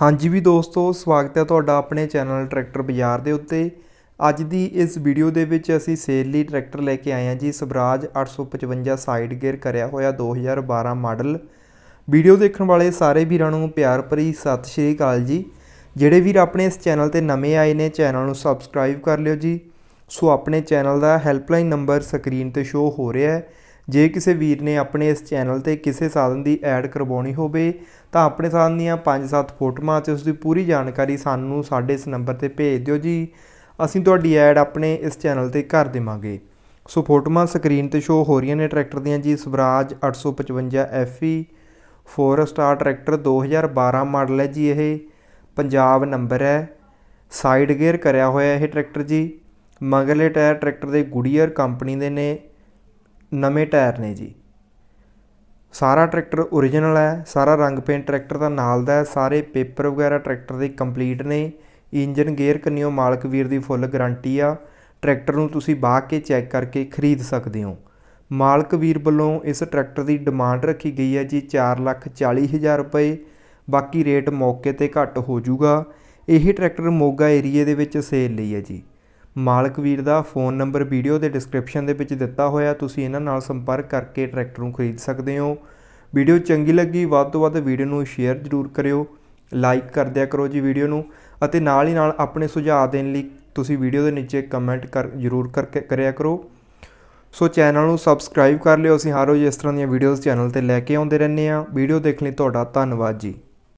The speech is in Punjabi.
ਹਾਂਜੀ ਵੀ ਦੋਸਤੋ ਸਵਾਗਤ ਹੈ ਤੁਹਾਡਾ ਆਪਣੇ ਚੈਨਲ ਟਰੈਕਟਰ ਬਾਜ਼ਾਰ ਦੇ ਉੱਤੇ ਅੱਜ ਦੀ ਇਸ ਵੀਡੀਓ ਦੇ ਵਿੱਚ ਅਸੀਂ ਸੇਲ ਲਈ ਟਰੈਕਟਰ ਲੈ ਕੇ ਆਏ ਹਾਂ ਜੀ ਸਵਰਾਜ 855 ਸਾਈਡ ਗੇਅਰ ਕਰਿਆ ਹੋਇਆ 2012 ਮਾਡਲ ਵੀਡੀਓ ਦੇਖਣ ਵਾਲੇ ਸਾਰੇ ਵੀਰਾਂ ਨੂੰ ਪਿਆਰ ਭਰੀ ਸਤਿ ਸ਼੍ਰੀ ਅਕਾਲ ਜੀ ਜਿਹੜੇ ਵੀਰ ਆਪਣੇ ਇਸ ਚੈਨਲ ਤੇ ਨਵੇਂ ਆਏ ਨੇ ਚੈਨਲ ਨੂੰ ਸਬਸਕ੍ਰਾਈਬ ਕਰ ਲਿਓ ਜੀ ਸੋ ਆਪਣੇ ਚੈਨਲ ਦਾ ਹੈਲਪਲਾਈਨ ਨੰਬਰ ਸਕਰੀਨ ਤੇ ਸ਼ੋ ਹੋ ਰਿਹਾ ਹੈ ਜੇ ਕਿਸੇ ਵੀਰ ਨੇ ਆਪਣੇ ਇਸ ਚੈਨਲ ਤੇ ਕਿਸੇ ਸਾਧਨ ਦੀ ਐਡ ਕਰਵਾਉਣੀ ਹੋਵੇ ਤਾਂ ਆਪਣੇ ਸਾਧਨ ਦੀਆਂ 5-7 ਫੋਟੋਆਂ ਤੇ ਉਸ ਦੀ ਪੂਰੀ ਜਾਣਕਾਰੀ ਸਾਨੂੰ ਸਾਡੇ ਇਸ ਨੰਬਰ ਤੇ ਭੇਜ ਦਿਓ ਜੀ ਅਸੀਂ ਤੁਹਾਡੀ ਐਡ ਆਪਣੇ ਇਸ ਚੈਨਲ ਤੇ ਕਰ ਦੇਵਾਂਗੇ ਸੋ ਫੋਟੋਆਂ ਸਕਰੀਨ ਤੇ ਸ਼ੋ ਹੋ ਰਹੀਆਂ ਨੇ ਟਰੈਕਟਰ ਦੀਆਂ ਜੀ Swaraj 855 FE 4 star tractor 2012 model ਹੈ ਜੀ ਇਹ ਪੰਜਾਬ ਨੰਬਰ ਹੈ ਸਾਈਡ ਗੇਅਰ ਕਰਿਆ ਹੋਇਆ ਇਹ ਟਰੈਕਟਰ ਜੀ ਮੰਗਲੇ ਟਾਇਰ ਟਰੈਕਟਰ ਦੇ ਗੁਡੀਅਰ ਕੰਪਨੀ ਦੇ ਨੇ ਨਵੇਂ ਟਾਇਰ ਨੇ ਜੀ ਸਾਰਾ ਟਰੈਕਟਰ origignal ਹੈ ਸਾਰਾ ਰੰਗ ਪੇਂਟ ਟਰੈਕਟਰ ਦਾ ਨਾਲ ਦਾ ਹੈ ਸਾਰੇ ਪੇਪਰ ਵਗੈਰਾ ਟਰੈਕਟਰ ਦੇ ਕੰਪਲੀਟ ਨੇ ਇੰਜਨ ਗੇਅਰ ਕੰਨਿਓ ਮਾਲਕ ਵੀਰ ਦੀ ਫੁੱਲ ਗਾਰੰਟੀ ਆ ਟਰੈਕਟਰ ਨੂੰ ਤੁਸੀਂ ਬਾਹ ਕੇ ਚੈੱਕ ਕਰਕੇ ਖਰੀਦ ਸਕਦੇ ਹੋ ਮਾਲਕ ਵੀਰ ਵੱਲੋਂ ਇਸ ਟਰੈਕਟਰ ਦੀ ਡਿਮਾਂਡ ਰੱਖੀ ਗਈ ਹੈ ਜੀ 440000 ਰੁਪਏ ਬਾਕੀ ਰੇਟ ਮੌਕੇ ਤੇ ਘੱਟ ਹੋ ਜਾਊਗਾ ਇਹ ਟਰੈਕਟਰ ਮੋਗਾ ਏਰੀਆ ਦੇ ਵਿੱਚ ਸੇਲ ਲਈ ਹੈ ਜੀ ਮਾਲਕ ਵੀਰ ਦਾ ਫੋਨ ਨੰਬਰ ਵੀਡੀਓ ਦੇ ਡਿਸਕ੍ਰਿਪਸ਼ਨ ਦੇ ਵਿੱਚ ਦਿੱਤਾ ਹੋਇਆ ਤੁਸੀਂ ਇਹਨਾਂ ਨਾਲ ਸੰਪਰਕ ਕਰਕੇ ਟਰੈਕਟਰ ਨੂੰ ਖਰੀਦ ਸਕਦੇ ਹੋ ਵੀਡੀਓ ਚੰਗੀ ਲੱਗੀ ਵੱਧ ਤੋਂ ਵੱਧ ਵੀਡੀਓ ਨੂੰ ਸ਼ੇਅਰ ਜ਼ਰੂਰ ਕਰਿਓ ਲਾਈਕ ਕਰ ਦਿਆ ਕਰੋ ਜੀ ਵੀਡੀਓ ਨੂੰ ਅਤੇ ਨਾਲ ਹੀ ਨਾਲ ਆਪਣੇ ਸੁਝਾਅ ਦੇਣ ਲਈ ਤੁਸੀਂ ਵੀਡੀਓ ਦੇ ਨੀਚੇ ਕਮੈਂਟ ਕਰ ਜ਼ਰੂਰ ਕਰਕੇ ਕਰਿਆ ਕਰੋ ਸੋ ਚੈਨਲ ਨੂੰ ਸਬਸਕ੍ਰਾਈਬ ਕਰ ਲਿਓ ਅਸੀਂ ਹਰ ਰੋਜ਼ ਇਸ ਤਰ੍ਹਾਂ ਦੀਆਂ ਵੀਡੀਓਜ਼ ਚੈਨਲ ਤੇ ਲੈ ਕੇ ਆਉਂਦੇ ਰਹਿੰਦੇ ਆ ਵੀਡੀਓ ਦੇਖਣ ਲਈ ਤੁਹਾਡਾ ਧੰਨਵਾਦ ਜੀ